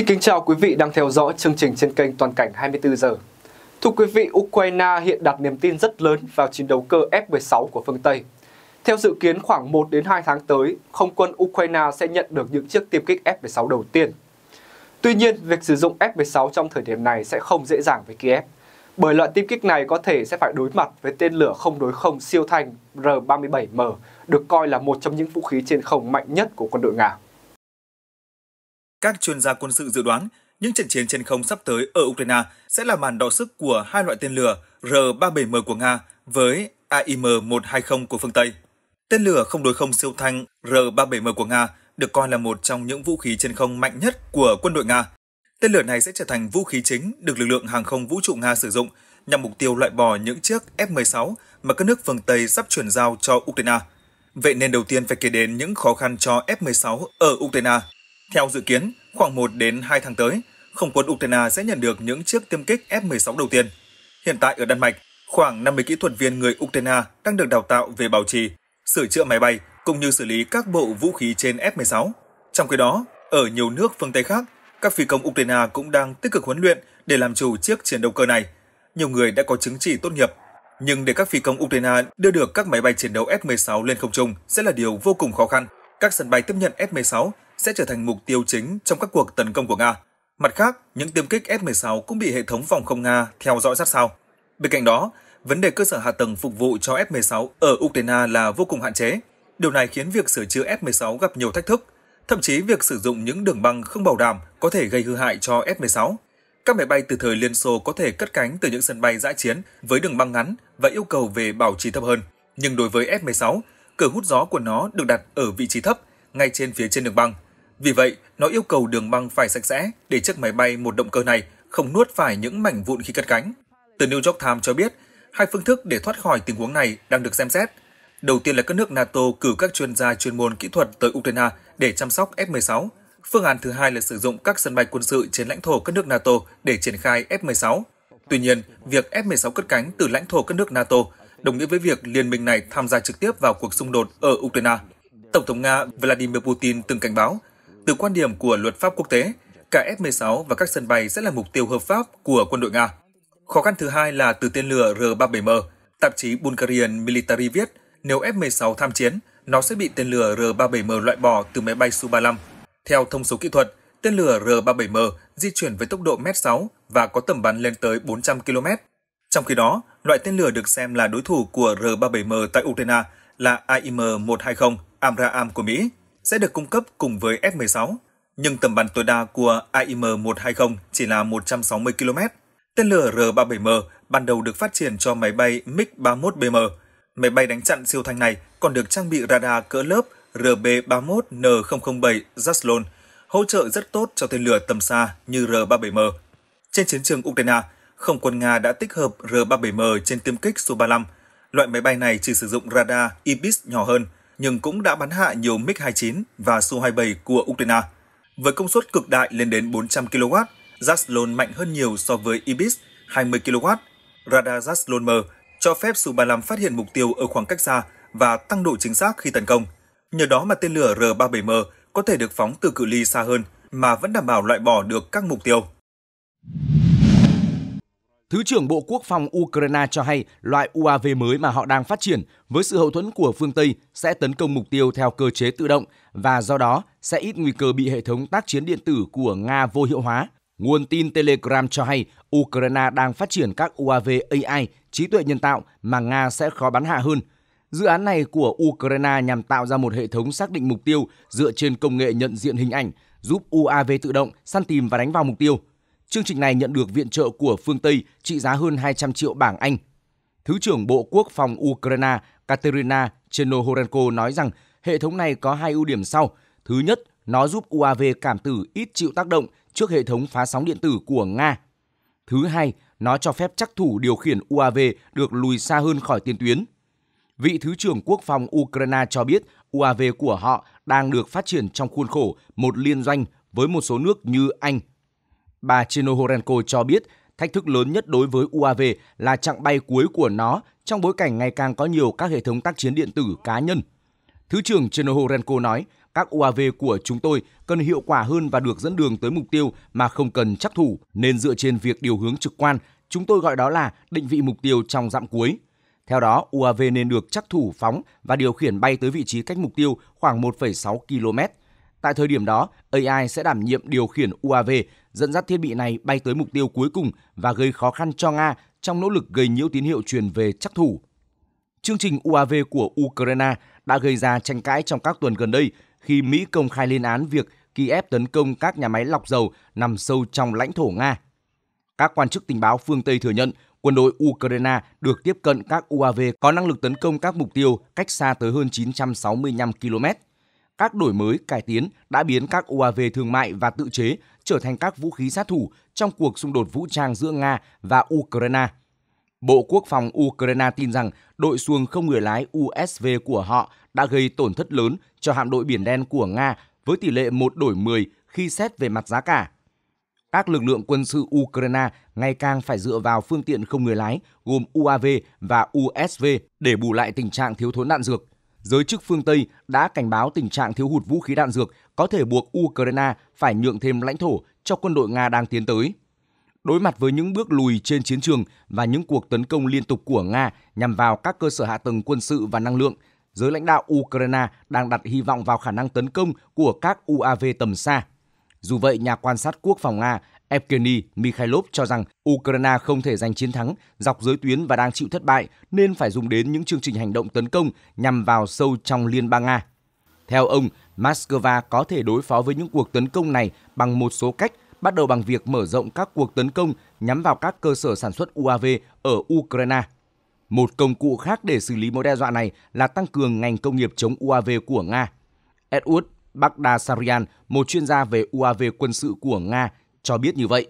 Xin kính chào quý vị đang theo dõi chương trình trên kênh Toàn cảnh 24 giờ. Thưa quý vị, Ukraine hiện đặt niềm tin rất lớn vào chiến đấu cơ F-16 của phương Tây. Theo dự kiến khoảng 1 đến 2 tháng tới, không quân Ukraine sẽ nhận được những chiếc tiêm kích F-16 đầu tiên. Tuy nhiên, việc sử dụng F-16 trong thời điểm này sẽ không dễ dàng với Kiev, bởi loại tiêm kích này có thể sẽ phải đối mặt với tên lửa không đối không siêu thanh R-37M, được coi là một trong những vũ khí trên không mạnh nhất của quân đội Nga. Các chuyên gia quân sự dự đoán những trận chiến trên không sắp tới ở Ukraine sẽ là màn đọ sức của hai loại tên lửa R-37M của Nga với AIM-120 của phương Tây. Tên lửa không đối không siêu thanh R-37M của Nga được coi là một trong những vũ khí trên không mạnh nhất của quân đội Nga. Tên lửa này sẽ trở thành vũ khí chính được lực lượng hàng không vũ trụ Nga sử dụng nhằm mục tiêu loại bỏ những chiếc F-16 mà các nước phương Tây sắp chuyển giao cho Ukraine. Vậy nên đầu tiên phải kể đến những khó khăn cho F-16 ở Ukraine. Theo dự kiến, khoảng 1 đến 2 tháng tới, không quân Ukraine sẽ nhận được những chiếc tiêm kích F-16 đầu tiên. Hiện tại ở Đan Mạch, khoảng 50 kỹ thuật viên người Ukraine đang được đào tạo về bảo trì, sửa chữa máy bay cũng như xử lý các bộ vũ khí trên F-16. Trong khi đó, ở nhiều nước phương Tây khác, các phi công Ukraine cũng đang tích cực huấn luyện để làm chủ chiếc chiến đấu cơ này. Nhiều người đã có chứng chỉ tốt nghiệp, nhưng để các phi công Ukraine đưa được các máy bay chiến đấu F-16 lên không trung sẽ là điều vô cùng khó khăn. Các sân bay tiếp nhận F-16 sẽ trở thành mục tiêu chính trong các cuộc tấn công của Nga. Mặt khác, những tiêm kích F-16 cũng bị hệ thống phòng không Nga theo dõi sát sao. Bên cạnh đó, vấn đề cơ sở hạ tầng phục vụ cho F-16 ở Ukraine là vô cùng hạn chế. Điều này khiến việc sửa chữa F-16 gặp nhiều thách thức. Thậm chí việc sử dụng những đường băng không bảo đảm có thể gây hư hại cho F-16. Các máy bay từ thời Liên Xô có thể cất cánh từ những sân bay giã chiến với đường băng ngắn và yêu cầu về bảo trì thấp hơn. Nhưng đối với F-16, cửa hút gió của nó được đặt ở vị trí thấp, ngay trên phía trên đường băng – vì vậy, nó yêu cầu đường băng phải sạch sẽ để chiếc máy bay một động cơ này không nuốt phải những mảnh vụn khi cất cánh. Từ New York Times cho biết, hai phương thức để thoát khỏi tình huống này đang được xem xét. Đầu tiên là các nước NATO cử các chuyên gia chuyên môn kỹ thuật tới Ukraine để chăm sóc F-16. Phương án thứ hai là sử dụng các sân bay quân sự trên lãnh thổ các nước NATO để triển khai F-16. Tuy nhiên, việc F-16 cất cánh từ lãnh thổ các nước NATO đồng nghĩa với việc liên minh này tham gia trực tiếp vào cuộc xung đột ở Ukraine. Tổng thống Nga Vladimir Putin từng cảnh báo từ quan điểm của luật pháp quốc tế, cả F-16 và các sân bay sẽ là mục tiêu hợp pháp của quân đội Nga. Khó khăn thứ hai là từ tên lửa R-37M. Tạp chí Bulgarian Military viết, nếu F-16 tham chiến, nó sẽ bị tên lửa R-37M loại bỏ từ máy bay Su-35. Theo thông số kỹ thuật, tên lửa R-37M di chuyển với tốc độ m 6 và có tầm bắn lên tới 400 km. Trong khi đó, loại tên lửa được xem là đối thủ của R-37M tại Ukraine là AIM-120 AMRAAM của Mỹ sẽ được cung cấp cùng với F-16, nhưng tầm bắn tối đa của AIM-120 chỉ là 160 km. Tên lửa R-37M ban đầu được phát triển cho máy bay MiG-31BM. Máy bay đánh chặn siêu thanh này còn được trang bị radar cỡ lớp RB-31N007 Zaslon, hỗ trợ rất tốt cho tên lửa tầm xa như R-37M. Trên chiến trường Ukraine, không quân Nga đã tích hợp R-37M trên tiêm kích Su-35. Loại máy bay này chỉ sử dụng radar IBIS nhỏ hơn – nhưng cũng đã bắn hạ nhiều MiG-29 và Su-27 của Ukraine. Với công suất cực đại lên đến 400 kW, Zaslon mạnh hơn nhiều so với Ibis 20 kW. Radar Zaslon M cho phép Su-35 phát hiện mục tiêu ở khoảng cách xa và tăng độ chính xác khi tấn công. Nhờ đó mà tên lửa R-37M có thể được phóng từ cự ly xa hơn mà vẫn đảm bảo loại bỏ được các mục tiêu. Thứ trưởng Bộ Quốc phòng Ukraine cho hay loại UAV mới mà họ đang phát triển với sự hậu thuẫn của phương Tây sẽ tấn công mục tiêu theo cơ chế tự động và do đó sẽ ít nguy cơ bị hệ thống tác chiến điện tử của Nga vô hiệu hóa. Nguồn tin Telegram cho hay Ukraine đang phát triển các UAV AI, trí tuệ nhân tạo mà Nga sẽ khó bắn hạ hơn. Dự án này của Ukraine nhằm tạo ra một hệ thống xác định mục tiêu dựa trên công nghệ nhận diện hình ảnh, giúp UAV tự động săn tìm và đánh vào mục tiêu – Chương trình này nhận được viện trợ của phương Tây trị giá hơn 200 triệu bảng Anh. Thứ trưởng Bộ Quốc phòng Ukraine Katerina Chernohorenko nói rằng hệ thống này có hai ưu điểm sau. Thứ nhất, nó giúp UAV cảm tử ít chịu tác động trước hệ thống phá sóng điện tử của Nga. Thứ hai, nó cho phép chắc thủ điều khiển UAV được lùi xa hơn khỏi tiền tuyến. Vị Thứ trưởng Quốc phòng Ukraine cho biết UAV của họ đang được phát triển trong khuôn khổ một liên doanh với một số nước như Anh, Bà Chinohorenko cho biết thách thức lớn nhất đối với UAV là chặng bay cuối của nó trong bối cảnh ngày càng có nhiều các hệ thống tác chiến điện tử cá nhân. Thứ trưởng Chinohorenko nói, các UAV của chúng tôi cần hiệu quả hơn và được dẫn đường tới mục tiêu mà không cần chắc thủ, nên dựa trên việc điều hướng trực quan, chúng tôi gọi đó là định vị mục tiêu trong dặm cuối. Theo đó, UAV nên được chắc thủ phóng và điều khiển bay tới vị trí cách mục tiêu khoảng 1,6 km. Tại thời điểm đó, AI sẽ đảm nhiệm điều khiển UAV dẫn dắt thiết bị này bay tới mục tiêu cuối cùng và gây khó khăn cho Nga trong nỗ lực gây nhiễu tín hiệu truyền về chắc thủ. Chương trình UAV của Ukraine đã gây ra tranh cãi trong các tuần gần đây khi Mỹ công khai lên án việc Kiev tấn công các nhà máy lọc dầu nằm sâu trong lãnh thổ Nga. Các quan chức tình báo phương Tây thừa nhận quân đội Ukraine được tiếp cận các UAV có năng lực tấn công các mục tiêu cách xa tới hơn 965 km các đổi mới, cải tiến đã biến các UAV thương mại và tự chế trở thành các vũ khí sát thủ trong cuộc xung đột vũ trang giữa Nga và Ukraine. Bộ Quốc phòng Ukraine tin rằng đội xuồng không người lái USV của họ đã gây tổn thất lớn cho hạm đội Biển Đen của Nga với tỷ lệ 1 đổi 10 khi xét về mặt giá cả. Các lực lượng quân sự Ukraine ngày càng phải dựa vào phương tiện không người lái gồm UAV và USV để bù lại tình trạng thiếu thốn đạn dược giới chức phương Tây đã cảnh báo tình trạng thiếu hụt vũ khí đạn dược có thể buộc Ukraine phải nhượng thêm lãnh thổ cho quân đội Nga đang tiến tới. Đối mặt với những bước lùi trên chiến trường và những cuộc tấn công liên tục của Nga nhằm vào các cơ sở hạ tầng quân sự và năng lượng, giới lãnh đạo Ukraine đang đặt hy vọng vào khả năng tấn công của các UAV tầm xa. Dù vậy, nhà quan sát quốc phòng Nga Evgeny Mikhailov cho rằng Ukraine không thể giành chiến thắng dọc giới tuyến và đang chịu thất bại nên phải dùng đến những chương trình hành động tấn công nhằm vào sâu trong Liên bang Nga. Theo ông, Moscow có thể đối phó với những cuộc tấn công này bằng một số cách, bắt đầu bằng việc mở rộng các cuộc tấn công nhắm vào các cơ sở sản xuất UAV ở Ukraine. Một công cụ khác để xử lý mối đe dọa này là tăng cường ngành công nghiệp chống UAV của Nga. Edward Bagdasarian, một chuyên gia về UAV quân sự của Nga, cho biết như vậy.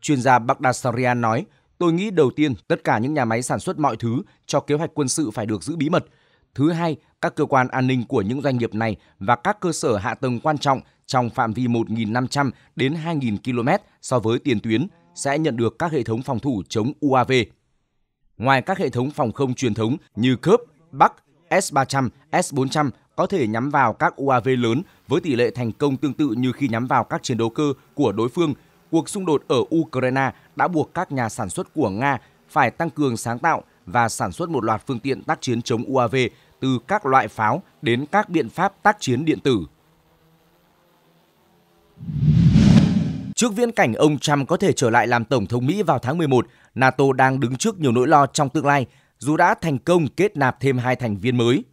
Chuyên gia Baghdasarian nói, tôi nghĩ đầu tiên tất cả những nhà máy sản xuất mọi thứ cho kế hoạch quân sự phải được giữ bí mật. Thứ hai, các cơ quan an ninh của những doanh nghiệp này và các cơ sở hạ tầng quan trọng trong phạm vi 1.500 đến 2.000 km so với tiền tuyến sẽ nhận được các hệ thống phòng thủ chống UAV. Ngoài các hệ thống phòng không truyền thống như Cớp, Bắc, S-300, S-400 có thể nhắm vào các UAV lớn với tỷ lệ thành công tương tự như khi nhắm vào các chiến đấu cơ của đối phương. Cuộc xung đột ở Ukraine đã buộc các nhà sản xuất của Nga phải tăng cường sáng tạo và sản xuất một loạt phương tiện tác chiến chống UAV từ các loại pháo đến các biện pháp tác chiến điện tử. Trước viễn cảnh ông Trump có thể trở lại làm Tổng thống Mỹ vào tháng 11, NATO đang đứng trước nhiều nỗi lo trong tương lai, dù đã thành công kết nạp thêm hai thành viên mới.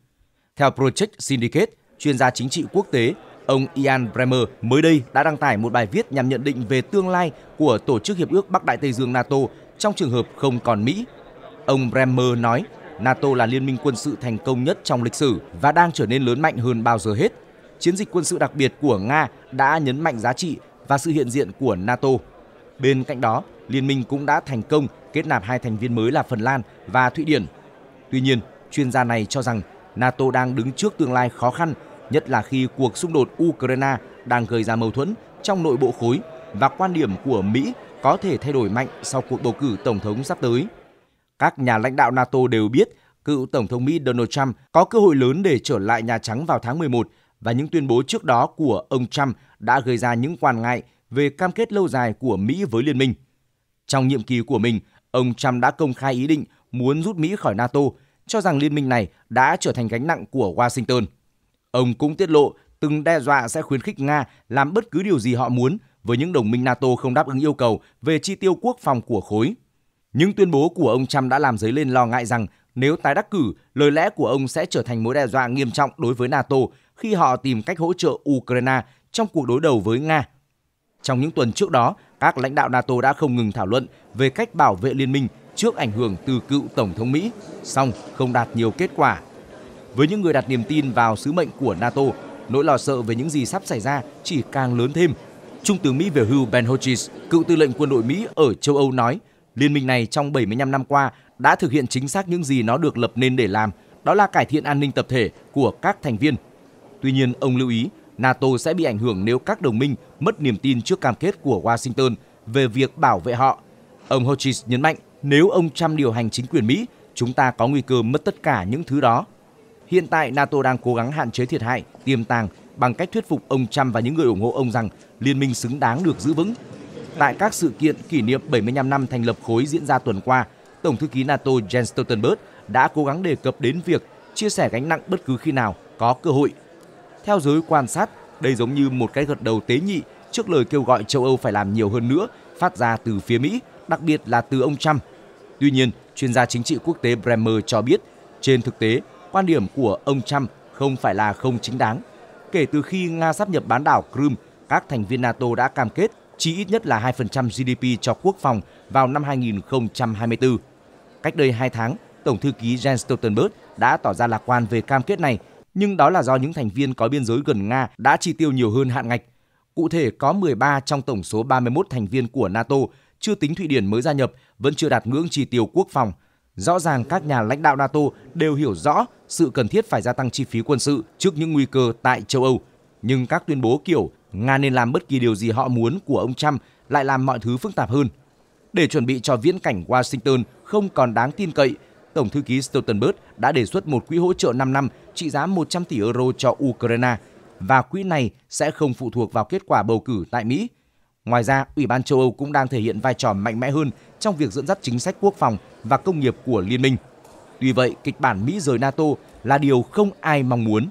Theo Project Syndicate, chuyên gia chính trị quốc tế, ông Ian Bremer mới đây đã đăng tải một bài viết nhằm nhận định về tương lai của Tổ chức Hiệp ước Bắc Đại Tây Dương NATO trong trường hợp không còn Mỹ. Ông Bremer nói, NATO là liên minh quân sự thành công nhất trong lịch sử và đang trở nên lớn mạnh hơn bao giờ hết. Chiến dịch quân sự đặc biệt của Nga đã nhấn mạnh giá trị và sự hiện diện của NATO. Bên cạnh đó, liên minh cũng đã thành công kết nạp hai thành viên mới là Phần Lan và Thụy Điển. Tuy nhiên, chuyên gia này cho rằng NATO đang đứng trước tương lai khó khăn nhất là khi cuộc xung đột Ukraine đang gây ra mâu thuẫn trong nội bộ khối và quan điểm của Mỹ có thể thay đổi mạnh sau cuộc bầu cử tổng thống sắp tới. Các nhà lãnh đạo NATO đều biết cựu tổng thống Mỹ Donald Trump có cơ hội lớn để trở lại Nhà Trắng vào tháng 11 và những tuyên bố trước đó của ông Trump đã gây ra những quan ngại về cam kết lâu dài của Mỹ với liên minh. Trong nhiệm kỳ của mình, ông Trump đã công khai ý định muốn rút Mỹ khỏi NATO, cho rằng liên minh này đã trở thành gánh nặng của Washington. Ông cũng tiết lộ từng đe dọa sẽ khuyến khích Nga làm bất cứ điều gì họ muốn với những đồng minh NATO không đáp ứng yêu cầu về chi tiêu quốc phòng của khối. Những tuyên bố của ông Trump đã làm dấy lên lo ngại rằng nếu tái đắc cử, lời lẽ của ông sẽ trở thành mối đe dọa nghiêm trọng đối với NATO khi họ tìm cách hỗ trợ Ukraine trong cuộc đối đầu với Nga. Trong những tuần trước đó, các lãnh đạo NATO đã không ngừng thảo luận về cách bảo vệ liên minh trước ảnh hưởng từ cựu Tổng thống Mỹ, song không đạt nhiều kết quả với những người đặt niềm tin vào sứ mệnh của NATO, nỗi lo sợ về những gì sắp xảy ra chỉ càng lớn thêm. Trung tướng Mỹ về hưu Ben Hodges, cựu tư lệnh quân đội Mỹ ở châu Âu nói, liên minh này trong 75 năm qua đã thực hiện chính xác những gì nó được lập nên để làm, đó là cải thiện an ninh tập thể của các thành viên. Tuy nhiên, ông lưu ý NATO sẽ bị ảnh hưởng nếu các đồng minh mất niềm tin trước cam kết của Washington về việc bảo vệ họ. Ông Hodges nhấn mạnh, nếu ông Trump điều hành chính quyền Mỹ, chúng ta có nguy cơ mất tất cả những thứ đó. Hiện tại NATO đang cố gắng hạn chế thiệt hại, tiềm tàng bằng cách thuyết phục ông Trump và những người ủng hộ ông rằng liên minh xứng đáng được giữ vững. Tại các sự kiện kỷ niệm 75 năm thành lập khối diễn ra tuần qua, Tổng thư ký NATO Jens Stoltenberg đã cố gắng đề cập đến việc chia sẻ gánh nặng bất cứ khi nào có cơ hội. Theo giới quan sát, đây giống như một cái gật đầu tế nhị trước lời kêu gọi châu Âu phải làm nhiều hơn nữa phát ra từ phía Mỹ, đặc biệt là từ ông Trump. Tuy nhiên, chuyên gia chính trị quốc tế Bremer cho biết, trên thực tế, quan điểm của ông Trump không phải là không chính đáng. Kể từ khi Nga sắp nhập bán đảo Crimea, các thành viên NATO đã cam kết chi ít nhất là 2% GDP cho quốc phòng vào năm 2024. Cách đây 2 tháng, Tổng thư ký Jens Stoltenberg đã tỏ ra lạc quan về cam kết này, nhưng đó là do những thành viên có biên giới gần Nga đã chi tiêu nhiều hơn hạn ngạch. Cụ thể, có 13 trong tổng số 31 thành viên của NATO, chưa tính Thụy Điển mới gia nhập, vẫn chưa đạt ngưỡng chi tiêu quốc phòng – Rõ ràng các nhà lãnh đạo NATO đều hiểu rõ sự cần thiết phải gia tăng chi phí quân sự trước những nguy cơ tại châu Âu, nhưng các tuyên bố kiểu Nga nên làm bất kỳ điều gì họ muốn của ông Trump lại làm mọi thứ phức tạp hơn. Để chuẩn bị cho viễn cảnh Washington không còn đáng tin cậy, Tổng thư ký Stoltenberg đã đề xuất một quỹ hỗ trợ 5 năm trị giá 100 tỷ euro cho Ukraine và quỹ này sẽ không phụ thuộc vào kết quả bầu cử tại Mỹ – Ngoài ra, Ủy ban châu Âu cũng đang thể hiện vai trò mạnh mẽ hơn trong việc dẫn dắt chính sách quốc phòng và công nghiệp của liên minh. Tuy vậy, kịch bản Mỹ rời NATO là điều không ai mong muốn.